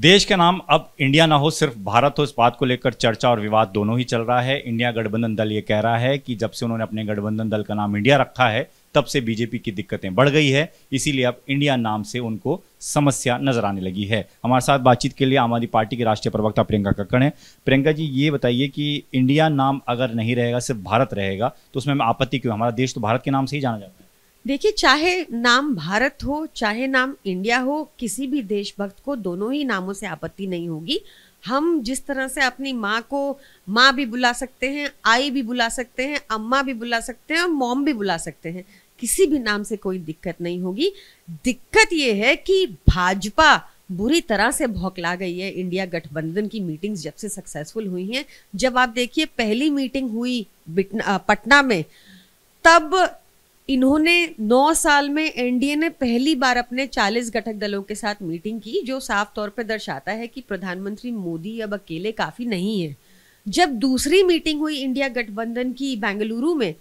देश का नाम अब इंडिया ना हो सिर्फ भारत हो इस बात को लेकर चर्चा और विवाद दोनों ही चल रहा है इंडिया गठबंधन दल ये कह रहा है कि जब से उन्होंने अपने गठबंधन दल का नाम इंडिया रखा है तब से बीजेपी की दिक्कतें बढ़ गई है इसीलिए अब इंडिया नाम से उनको समस्या नजर आने लगी है हमारे साथ बातचीत के लिए आम आदमी पार्टी के राष्ट्रीय प्रवक्ता प्रियंका कक्कड़ हैं प्रियंका जी ये बताइए कि इंडिया नाम अगर नहीं रहेगा सिर्फ भारत रहेगा तो उसमें आपत्ति क्यों हमारा देश तो भारत के नाम से ही जाना जाता है देखिए चाहे नाम भारत हो चाहे नाम इंडिया हो किसी भी देशभक्त को दोनों ही नामों से आपत्ति नहीं होगी हम जिस तरह से अपनी माँ को माँ भी बुला सकते हैं आई भी बुला सकते हैं अम्मा भी बुला सकते हैं और मॉम भी बुला सकते हैं किसी भी नाम से कोई दिक्कत नहीं होगी दिक्कत ये है कि भाजपा बुरी तरह से भौकला गई है इंडिया गठबंधन की मीटिंग्स जब से सक्सेसफुल हुई हैं जब आप देखिए पहली मीटिंग हुई पटना में तब इन्होंने 9 साल में एनडीए ने पहली बार अपने 40 घटक दलों के साथ मीटिंग की जो साफ तौर पर दर्शाता है कि प्रधानमंत्री मोदी अब अकेले काफी नहीं है जब दूसरी मीटिंग हुई इंडिया गठबंधन की बेंगलुरु में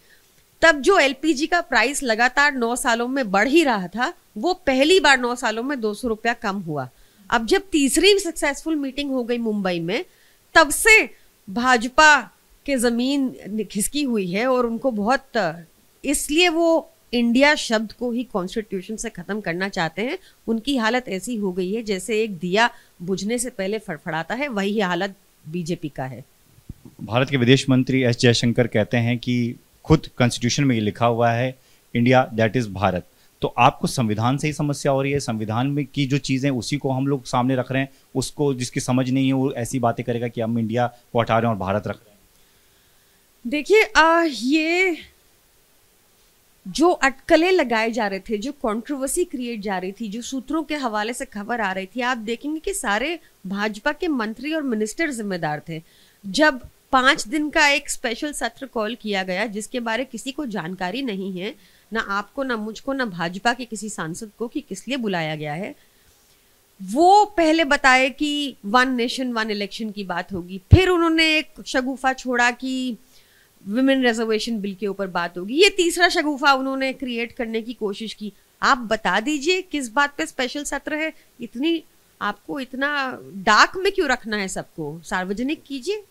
तब जो एलपीजी का प्राइस लगातार 9 सालों में बढ़ ही रहा था वो पहली बार 9 सालों में दो सौ रुपया कम हुआ अब जब तीसरी सक्सेसफुल मीटिंग हो गई मुंबई में तब से भाजपा के ज़मीन खिसकी हुई है और उनको बहुत इसलिए वो इंडिया शब्द को ही कॉन्स्टिट्यूशन से ख़त्म करना चाहते हैं उनकी हालत ऐसी हो गई है जैसे एक दिया बुझने से पहले फड़फड़ाता है वही हालत बीजेपी का है भारत के विदेश मंत्री एस जयशंकर कहते हैं कि खुद कॉन्स्टिट्यूशन में ये लिखा हुआ है इंडिया दैट इज़ भारत तो आपको संविधान से ही समस्या हो रही है संविधान में की जो चीज़ें उसी को हम लोग सामने रख रहे हैं उसको जिसकी समझ नहीं है वो ऐसी बातें करेगा कि हम इंडिया को हटा रहे हैं और भारत रख रहे हैं देखिए ये जो अटकलें लगाए जा रहे थे जो कंट्रोवर्सी क्रिएट जा रही थी जो सूत्रों के हवाले से खबर आ रही थी आप देखेंगे कि सारे भाजपा के मंत्री और मिनिस्टर जिम्मेदार थे जब पांच दिन का एक स्पेशल सत्र कॉल किया गया जिसके बारे किसी को जानकारी नहीं है ना आपको ना मुझको ना भाजपा के किसी सांसद को कि किस लिए बुलाया गया है वो पहले बताए कि वन नेशन वन इलेक्शन की बात होगी फिर उन्होंने एक शगुफा छोड़ा कि विमेन रिजर्वेशन बिल के ऊपर बात होगी ये तीसरा शगुफा उन्होंने क्रिएट करने की कोशिश की आप बता दीजिए किस बात पे स्पेशल सत्र है इतनी आपको इतना डार्क में क्यों रखना है सबको सार्वजनिक कीजिए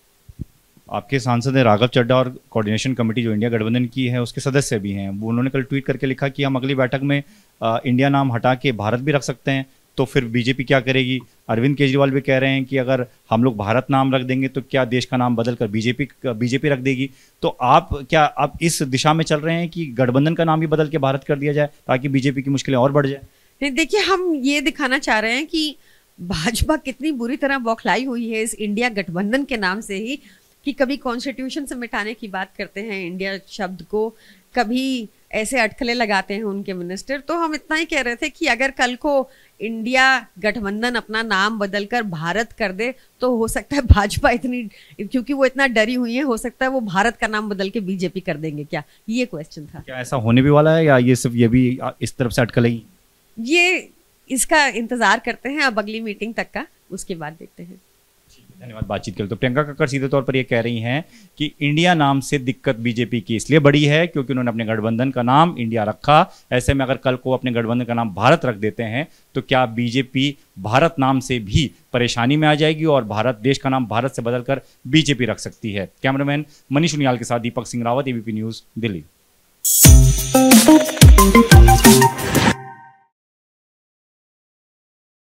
आपके सांसद हैं राघव चड्डा और कोऑर्डिनेशन कमेटी जो इंडिया गठबंधन की है उसके सदस्य भी हैं वो उन्होंने कल ट्वीट करके लिखा कि हम अगली बैठक में आ, इंडिया नाम हटा के भारत भी रख सकते हैं तो फिर बीजेपी क्या करेगी अरविंद केजरीवाल भी कह रहे हैं कि अगर हम लोग भारत नाम रख देंगे तो क्या देश का नाम बदल कर बीजेपी बीजेपी रख देगी तो आप क्या आप इस दिशा में चल रहे हैं कि गठबंधन का नाम भी बदल के भारत कर दिया जाए ताकि बीजेपी की मुश्किलें और बढ़ जाए नहीं देखिए हम ये दिखाना चाह रहे हैं कि भाजपा कितनी बुरी तरह बौखलाई हुई है इस इंडिया गठबंधन के नाम से ही कि कभी कॉन्स्टिट्यूशन से मिटाने की बात करते हैं इंडिया शब्द को कभी ऐसे अटकले लगाते हैं उनके मिनिस्टर तो हम इतना ही कह रहे थे कि अगर कल को इंडिया गठबंधन अपना नाम बदलकर भारत कर दे तो हो सकता है भाजपा इतनी क्योंकि वो इतना डरी हुई है हो सकता है वो भारत का नाम बदल के बीजेपी कर देंगे क्या ये क्वेश्चन था क्या ऐसा होने भी वाला है या ये सिर्फ ये भी इस तरफ से अटकल ये इसका इंतजार करते हैं अब अगली मीटिंग तक का उसके बाद देखते हैं धन्यवाद बातचीत के लिए तो प्रियंका कक्कर सीधे तौर पर ये कह रही हैं कि इंडिया नाम से दिक्कत बीजेपी की इसलिए बड़ी है क्योंकि उन्होंने अपने गठबंधन का नाम इंडिया रखा ऐसे में अगर कल को अपने गठबंधन का नाम भारत रख देते हैं तो क्या बीजेपी भारत नाम से भी परेशानी में आ जाएगी और भारत देश का नाम भारत से बदलकर बीजेपी रख सकती है कैमरामैन मनीष उनियाल के साथ दीपक सिंह रावत एबीपी न्यूज़ दिल्ली